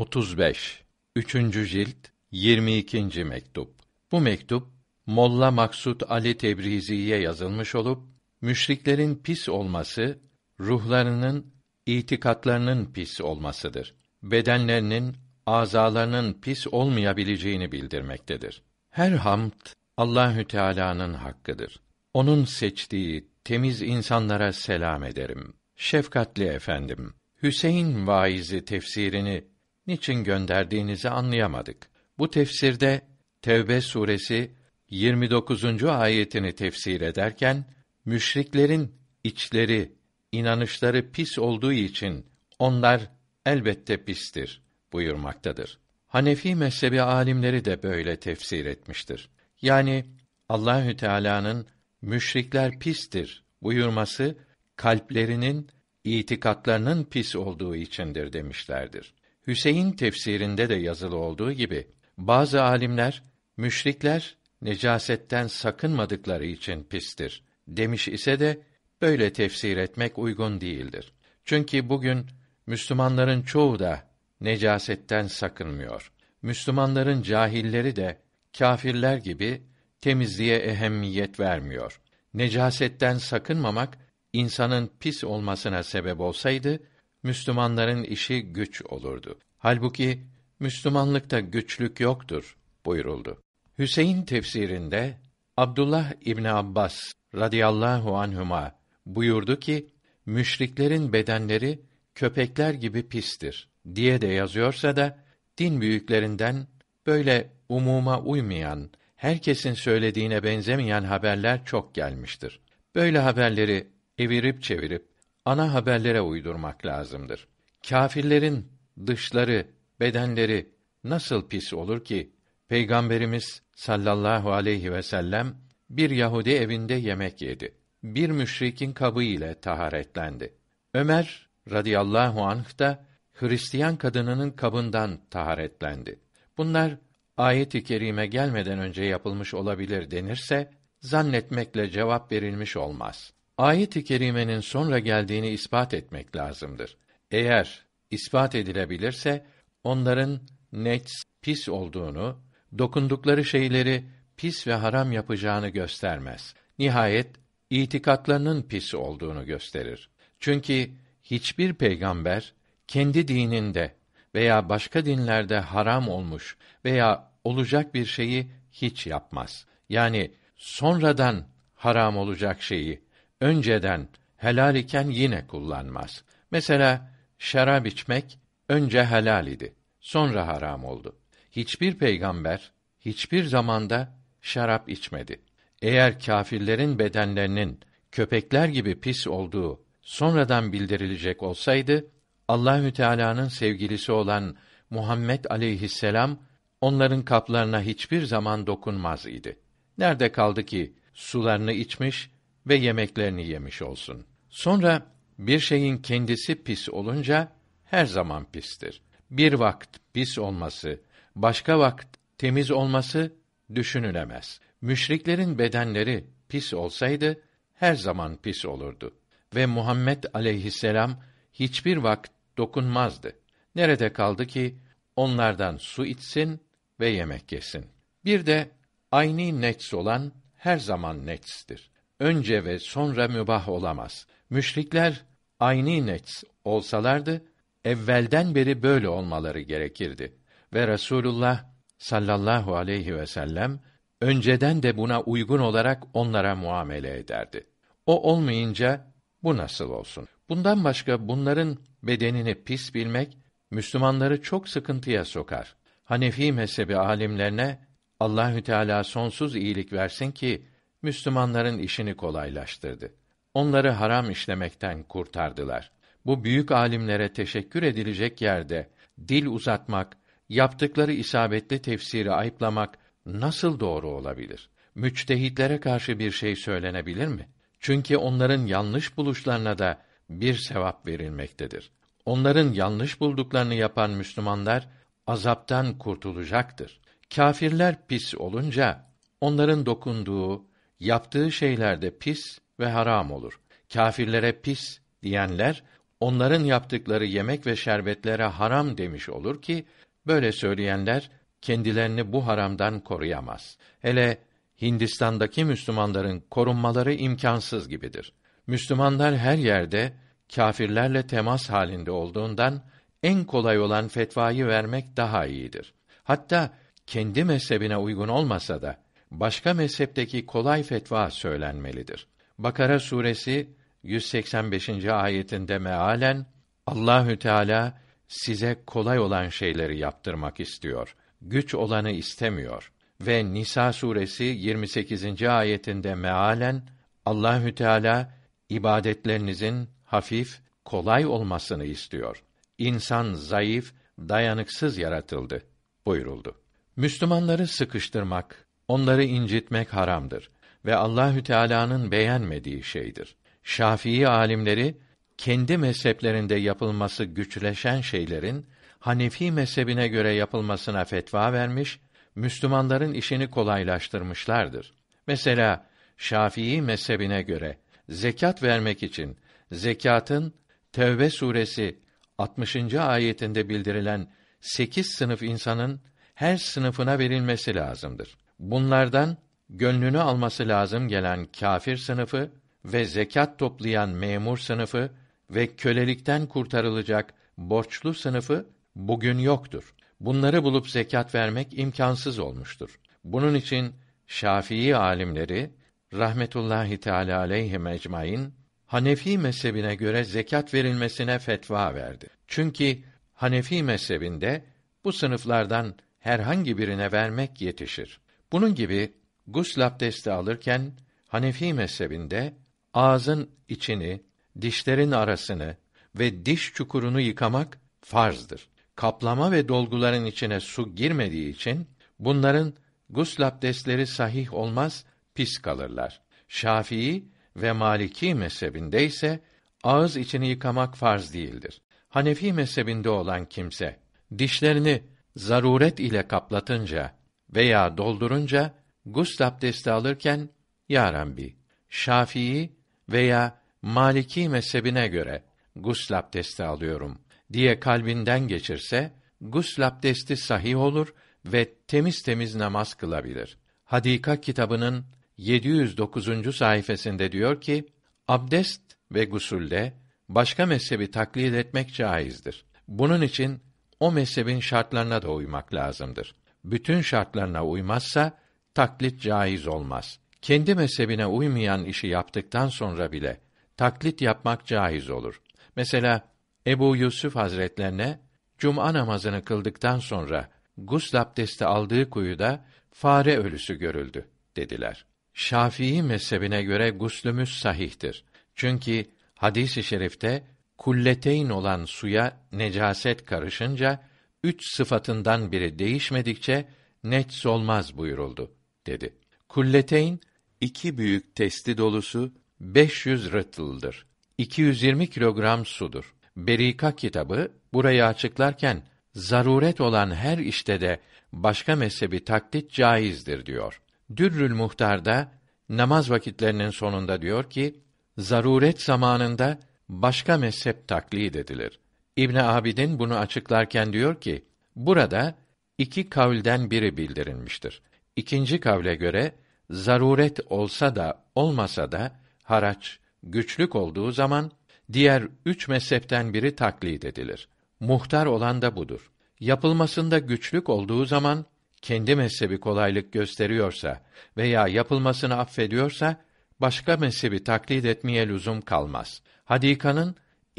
35 Üçüncü cilt 22. mektup. Bu mektup Molla Maksud Ali Tebrizi'ye yazılmış olup müşriklerin pis olması ruhlarının itikatlarının pis olmasıdır. Bedenlerinin azalarının pis olmayabileceğini bildirmektedir. Her hamd Allahü Teala'nın hakkıdır. Onun seçtiği temiz insanlara selam ederim. Şefkatli efendim, Hüseyin vaizi tefsirini niçin gönderdiğinizi anlayamadık. Bu tefsirde Tevbe suresi 29. ayetini tefsir ederken müşriklerin içleri, inanışları pis olduğu için onlar elbette pistir buyurmaktadır. Hanefi mezhebi alimleri de böyle tefsir etmiştir. Yani Allahü Teala'nın müşrikler pistir buyurması kalplerinin itikatlarının pis olduğu içindir demişlerdir. Hüseyin tefsirinde de yazılı olduğu gibi bazı alimler müşrikler necasetten sakınmadıkları için pistir demiş ise de böyle tefsir etmek uygun değildir. Çünkü bugün Müslümanların çoğu da necasetten sakınmıyor. Müslümanların cahilleri de kâfirler gibi temizliğe ehemmiyet vermiyor. Necasetten sakınmamak insanın pis olmasına sebep olsaydı Müslümanların işi güç olurdu. Halbuki Müslümanlıkta güçlük yoktur buyuruldu. Hüseyin tefsirinde Abdullah İbn Abbas radıyallahu anhuma buyurdu ki müşriklerin bedenleri köpekler gibi pistir diye de yazıyorsa da din büyüklerinden böyle umuma uymayan, herkesin söylediğine benzemeyen haberler çok gelmiştir. Böyle haberleri evirip çevirip ana haberlere uydurmak lazımdır. Kâfirlerin dışları, bedenleri nasıl pis olur ki Peygamberimiz sallallahu aleyhi ve sellem bir Yahudi evinde yemek yedi. Bir müşrikin kabı ile taharetlendi. Ömer radıyallahu anh da Hristiyan kadınının kabından taharetlendi. Bunlar ayet-i kerime gelmeden önce yapılmış olabilir denirse zannetmekle cevap verilmiş olmaz. Ayet-i kerimenin sonra geldiğini ispat etmek lazımdır. Eğer ispat edilebilirse onların neç pis olduğunu, dokundukları şeyleri pis ve haram yapacağını göstermez. Nihayet itikatlarının pis olduğunu gösterir. Çünkü hiçbir peygamber kendi dininde veya başka dinlerde haram olmuş veya olacak bir şeyi hiç yapmaz. Yani sonradan haram olacak şeyi önceden helal iken yine kullanmaz. Mesela şarap içmek önce helal idi, sonra haram oldu. Hiçbir peygamber hiçbir zamanda şarap içmedi. Eğer kâfirlerin bedenlerinin köpekler gibi pis olduğu sonradan bildirilecek olsaydı Allahü Teala'nın sevgilisi olan Muhammed aleyhisselam onların kaplarına hiçbir zaman dokunmaz idi. Nerede kaldı ki sularını içmiş, ve yemeklerini yemiş olsun. Sonra bir şeyin kendisi pis olunca her zaman pistir. Bir vakt pis olması, başka vakt temiz olması düşünülemez. Müşriklerin bedenleri pis olsaydı her zaman pis olurdu ve Muhammed aleyhisselam hiçbir vakit dokunmazdı. Nerede kaldı ki onlardan su içsin ve yemek yesin. Bir de aynı nets olan her zaman netstir önce ve sonra mübah olamaz. Müşrikler aynı nets olsalardı evvelden beri böyle olmaları gerekirdi ve Resulullah sallallahu aleyhi ve sellem önceden de buna uygun olarak onlara muamele ederdi. O olmayınca bu nasıl olsun? Bundan başka bunların bedenini pis bilmek Müslümanları çok sıkıntıya sokar. Hanefi mezhebi alimlerine Allahü Teala sonsuz iyilik versin ki Müslümanların işini kolaylaştırdı. Onları haram işlemekten kurtardılar. Bu büyük alimlere teşekkür edilecek yerde dil uzatmak, yaptıkları isabetli tefsiri ayıplamak nasıl doğru olabilir? Müçtehitlere karşı bir şey söylenebilir mi? Çünkü onların yanlış buluşlarına da bir sevap verilmektedir. Onların yanlış bulduklarını yapan Müslümanlar azaptan kurtulacaktır. Kafirler pis olunca onların dokunduğu, yaptığı şeyler de pis ve haram olur. Kâfirlere pis diyenler onların yaptıkları yemek ve şerbetlere haram demiş olur ki böyle söyleyenler kendilerini bu haramdan koruyamaz. Hele Hindistan'daki Müslümanların korunmaları imkansız gibidir. Müslümanlar her yerde kâfirlerle temas halinde olduğundan en kolay olan fetvayı vermek daha iyidir. Hatta kendi mezhebine uygun olmasa da başka mezhepteki kolay fetva söylenmelidir. Bakara suresi 185. ayetinde mealen Allahü Teala size kolay olan şeyleri yaptırmak istiyor. Güç olanı istemiyor. Ve Nisa suresi 28. ayetinde mealen Allahü Teala ibadetlerinizin hafif, kolay olmasını istiyor. İnsan zayıf, dayanıksız yaratıldı buyuruldu. Müslümanları sıkıştırmak, Onları incitmek haramdır ve Allahü Teala'nın beğenmediği şeydir. Şafii alimleri kendi mezheplerinde yapılması güçleşen şeylerin Hanefi mezhebine göre yapılmasına fetva vermiş, Müslümanların işini kolaylaştırmışlardır. Mesela Şafii mezhebine göre zekat vermek için zekatın Tevbe suresi 60. ayetinde bildirilen sekiz sınıf insanın her sınıfına verilmesi lazımdır. Bunlardan gönlünü alması lazım gelen kâfir sınıfı ve zekat toplayan memur sınıfı ve kölelikten kurtarılacak borçlu sınıfı bugün yoktur. Bunları bulup zekat vermek imkansız olmuştur. Bunun için Şafii alimleri rahmetullahi teala aleyhi mecmain Hanefi mezhebine göre zekat verilmesine fetva verdi. Çünkü Hanefi mezhebinde bu sınıflardan herhangi birine vermek yetişir. Bunun gibi gusl abdesti alırken Hanefi mezhebinde ağzın içini, dişlerin arasını ve diş çukurunu yıkamak farzdır. Kaplama ve dolguların içine su girmediği için bunların gusl abdestleri sahih olmaz, pis kalırlar. Şafii ve Maliki mezhebinde ise ağız içini yıkamak farz değildir. Hanefi mezhebinde olan kimse dişlerini zaruret ile kaplatınca veya doldurunca gusl abdesti alırken Ya Rabbi Şafii veya Maliki mezhebine göre gusl abdesti alıyorum diye kalbinden geçirse gusl abdesti sahih olur ve temiz temiz namaz kılabilir. Hadika kitabının 709. sayfasında diyor ki, abdest ve gusulde başka mezhebi taklit etmek caizdir. Bunun için o mezhebin şartlarına da uymak lazımdır bütün şartlarına uymazsa taklit caiz olmaz. Kendi mezhebine uymayan işi yaptıktan sonra bile taklit yapmak caiz olur. Mesela Ebu Yusuf Hazretlerine cuma namazını kıldıktan sonra gusl abdesti aldığı kuyuda fare ölüsü görüldü dediler. Şafii mezhebine göre guslümüz sahihtir. Çünkü hadis-i şerifte kulleteyn olan suya necaset karışınca üç sıfatından biri değişmedikçe neç olmaz buyuruldu dedi. Kulleteyn iki büyük testi dolusu 500 rıtıldır. 220 kilogram sudur. Berika kitabı burayı açıklarken zaruret olan her işte de başka mezhebi taklit caizdir diyor. Dürrül Muhtar'da namaz vakitlerinin sonunda diyor ki zaruret zamanında başka mezhep taklid edilir. İbn Abidin bunu açıklarken diyor ki: Burada iki kavlden biri bildirilmiştir. İkinci kavle göre zaruret olsa da olmasa da haraç güçlük olduğu zaman diğer üç mezhepten biri taklit edilir. Muhtar olan da budur. Yapılmasında güçlük olduğu zaman kendi mezhebi kolaylık gösteriyorsa veya yapılmasını affediyorsa başka mezhebi taklit etmeye lüzum kalmaz. Hadikanın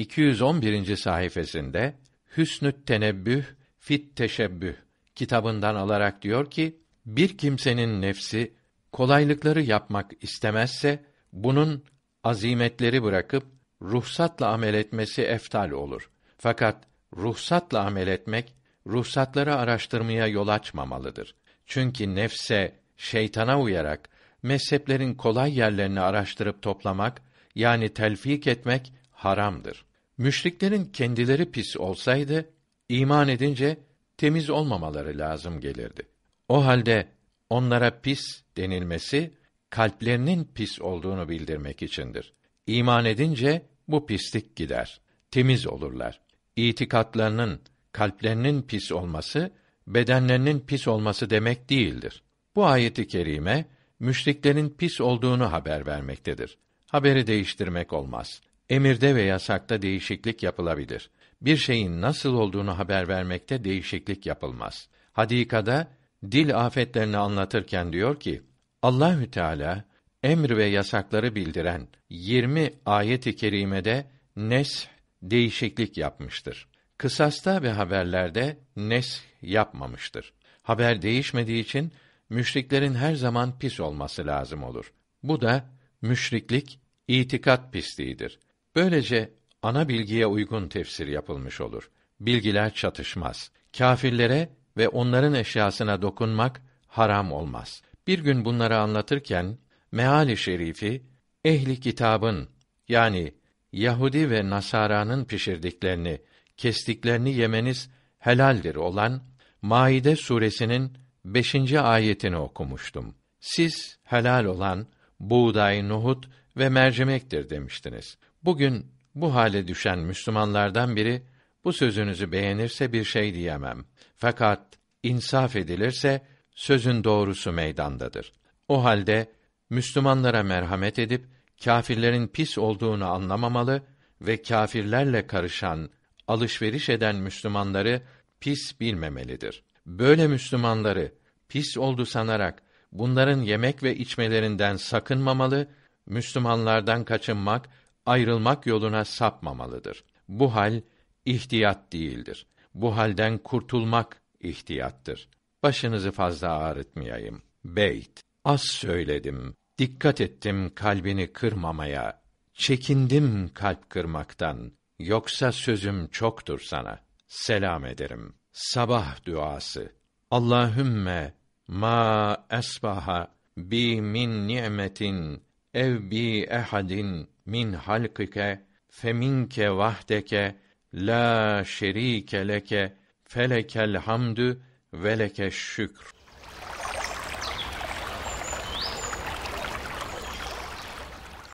211. sayfasında Hüsnü Tenebbüh Fit Teşebbüh kitabından alarak diyor ki: Bir kimsenin nefsi kolaylıkları yapmak istemezse bunun azimetleri bırakıp ruhsatla amel etmesi eftal olur. Fakat ruhsatla amel etmek ruhsatları araştırmaya yol açmamalıdır. Çünkü nefse şeytana uyarak mezheplerin kolay yerlerini araştırıp toplamak yani telfik etmek haramdır. Müşriklerin kendileri pis olsaydı iman edince temiz olmamaları lazım gelirdi. O halde onlara pis denilmesi kalplerinin pis olduğunu bildirmek içindir. İman edince bu pislik gider. Temiz olurlar. İtikatlarının, kalplerinin pis olması bedenlerinin pis olması demek değildir. Bu ayeti kerime müşriklerin pis olduğunu haber vermektedir. Haberi değiştirmek olmaz. Emirde ve yasakta değişiklik yapılabilir. Bir şeyin nasıl olduğunu haber vermekte değişiklik yapılmaz. Hadikada dil afetlerini anlatırken diyor ki: Allahü Teala emir ve yasakları bildiren 20 ayet-i kerimede nes değişiklik yapmıştır. Kısasta ve haberlerde nes yapmamıştır. Haber değişmediği için müşriklerin her zaman pis olması lazım olur. Bu da müşriklik itikat pisliğidir. Böylece ana bilgiye uygun tefsir yapılmış olur. Bilgiler çatışmaz. Kafirlere ve onların eşyasına dokunmak haram olmaz. Bir gün bunları anlatırken meali şerifi ehli kitabın yani Yahudi ve Nasara'nın pişirdiklerini, kestiklerini yemeniz helaldir olan Maide suresinin 5. ayetini okumuştum. Siz helal olan buğday, nohut ve mercimektir demiştiniz. Bugün bu hale düşen Müslümanlardan biri bu sözünüzü beğenirse bir şey diyemem. Fakat insaf edilirse sözün doğrusu meydandadır. O halde Müslümanlara merhamet edip kâfirlerin pis olduğunu anlamamalı ve kâfirlerle karışan, alışveriş eden Müslümanları pis bilmemelidir. Böyle Müslümanları pis oldu sanarak bunların yemek ve içmelerinden sakınmamalı, Müslümanlardan kaçınmak, ayrılmak yoluna sapmamalıdır. Bu hal ihtiyat değildir. Bu halden kurtulmak ihtiyattır. Başınızı fazla ağrıtmayayım. Beyt. Az söyledim, dikkat ettim kalbini kırmamaya. Çekindim kalp kırmaktan. Yoksa sözüm çoktur sana. Selam ederim. Sabah duası. Allahümme ma esbaha bi min ni'metin ev bi ehadin min halkike feminke vahdeke la şerike leke felekel hamdü ve leke şükr.